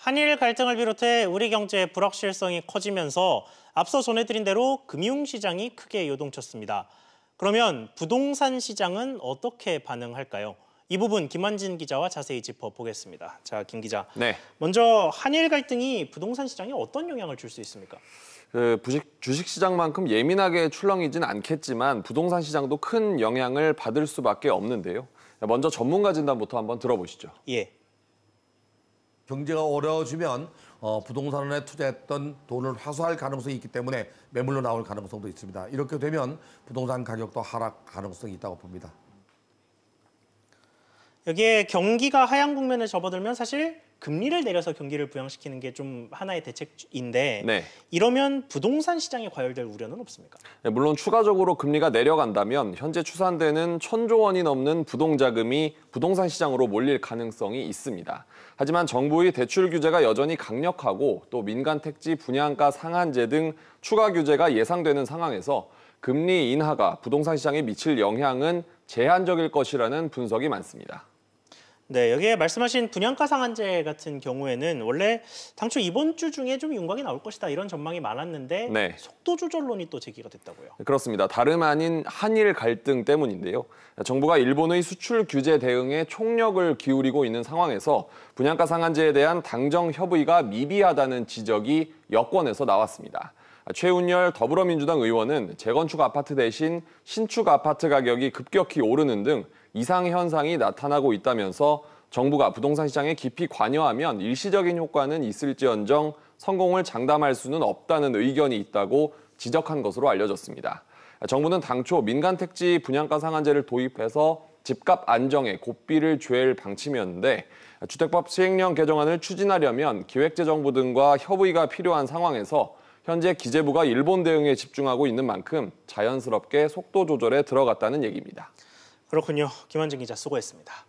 한일 갈등을 비롯해 우리 경제의 불확실성이 커지면서 앞서 전해드린 대로 금융시장이 크게 요동쳤습니다. 그러면 부동산 시장은 어떻게 반응할까요? 이 부분 김한진 기자와 자세히 짚어보겠습니다. 자, 김 기자. 네. 먼저 한일 갈등이 부동산 시장에 어떤 영향을 줄 수 있습니까? 그 주식, 주식 시장만큼 예민하게 출렁이진 않겠지만 부동산 시장도 큰 영향을 받을 수밖에 없는데요. 먼저 전문가 진단부터 한번 들어보시죠. 예. 경제가 어려워지면 어, 부동산에 투자했던 돈을 화수할 가능성이 있기 때문에 매물로 나올 가능성도 있습니다. 이렇게 되면 부동산 가격도 하락 가능성이 있다고 봅니다. 여기에 경기가 하향 국면에 접어들면 사실 금리를 내려서 경기를 부양시키는 게 좀 하나의 대책인데 네. 이러면 부동산 시장이 과열될 우려는 없습니까? 네, 물론 추가적으로 금리가 내려간다면 현재 추산되는 천조 원이 넘는 부동 자금이 부동산 시장으로 몰릴 가능성이 있습니다. 하지만 정부의 대출 규제가 여전히 강력하고 또 민간 택지 분양가 상한제 등 추가 규제가 예상되는 상황에서 금리 인하가 부동산 시장에 미칠 영향은 제한적일 것이라는 분석이 많습니다. 네, 여기에 말씀하신 분양가 상한제 같은 경우에는 원래 당초 이번 주 중에 좀 윤곽이 나올 것이다 이런 전망이 많았는데 네. 속도 조절론이 또 제기가 됐다고요. 그렇습니다. 다름 아닌 한일 갈등 때문인데요. 정부가 일본의 수출 규제 대응에 총력을 기울이고 있는 상황에서 분양가 상한제에 대한 당정 협의가 미비하다는 지적이 여권에서 나왔습니다. 아, 최운열 더불어민주당 의원은 재건축 아파트 대신 신축 아파트 가격이 급격히 오르는 등 이상 현상이 나타나고 있다면서 정부가 부동산 시장에 깊이 관여하면 일시적인 효과는 있을지언정 성공을 장담할 수는 없다는 의견이 있다고 지적한 것으로 알려졌습니다. 아, 정부는 당초 민간 택지 분양가 상한제를 도입해서 집값 안정에 고삐를 죄일 방침이었는데 주택법 시행령 개정안을 추진하려면 기획재정부 등과 협의가 필요한 상황에서 현재 기재부가 일본 대응에 집중하고 있는 만큼 자연스럽게 속도 조절에 들어갔다는 얘기입니다. 그렇군요. 김원진 기자 수고했습니다.